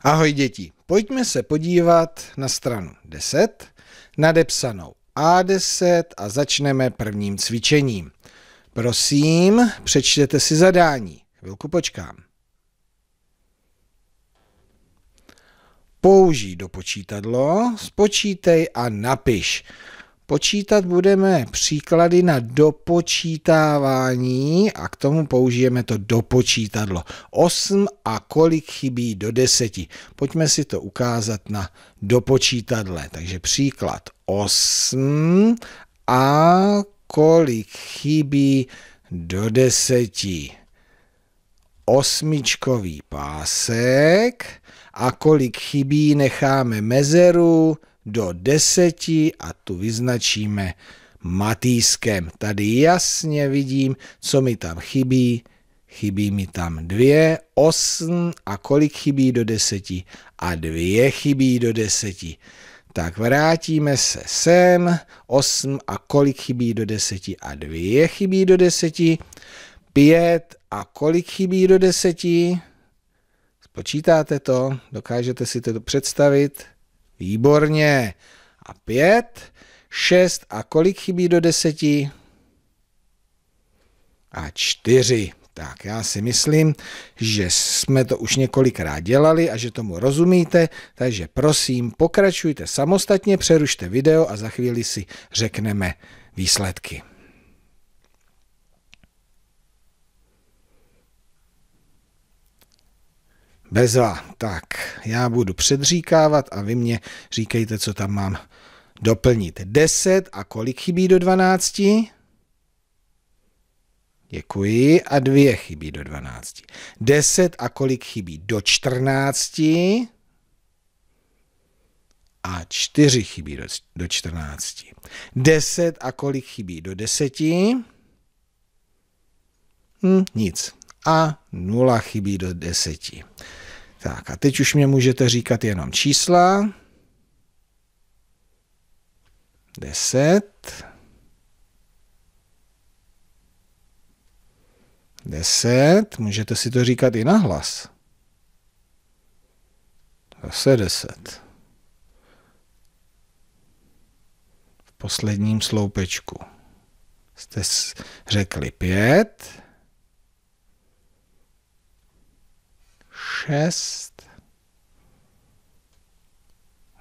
Ahoj děti, pojďme se podívat na stranu 10, nadepsanou A10 a začneme prvním cvičením. Prosím, přečtěte si zadání. Chvilku počkám. Použij do počítadlo, spočítej a napiš. Počítat budeme příklady na dopočítávání a k tomu použijeme to dopočítadlo. 8 a kolik chybí do 10. Pojďme si to ukázat na dopočítadle. Takže příklad 8 a kolik chybí do 10. Osmičkový pásek a kolik chybí necháme mezeru do deseti a tu vyznačíme matýskem. Tady jasně vidím, co mi tam chybí. Chybí mi tam dvě, osm a kolik chybí do deseti? A dvě chybí do deseti. Tak vrátíme se sem, osm a kolik chybí do deseti? a dvě chybí do deseti. Pět a kolik chybí do deseti? spočítáte to, dokážete si to představit, Výborně. A pět, šest a kolik chybí do deseti? A čtyři. Tak já si myslím, že jsme to už několikrát dělali a že tomu rozumíte, takže prosím, pokračujte samostatně, přerušte video a za chvíli si řekneme výsledky. Bezva. Tak, já budu předříkávat a vy mě říkejte, co tam mám doplnit. 10 a kolik chybí do 12? Děkuji. A dvě chybí do 12. 10 a kolik chybí do 14? A čtyři chybí do, do 14. 10 a kolik chybí do 10? Hm, nic a 0 chybí do 10. Tak a teď už mě můžete říkat jenom čísla. 10. 10. Můžete si to říkat i na hlas. Zase 10. V posledním sloupečku jste řekli 5. šest,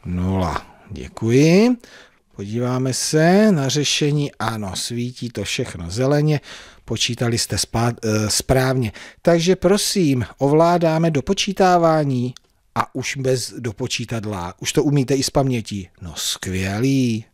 nula. Děkuji. Podíváme se na řešení. Ano, svítí to všechno zeleně. Počítali jste spát, e, správně. Takže prosím, ovládáme dopočítávání a už bez dopočítadla. Už to umíte i z paměti. No skvělý.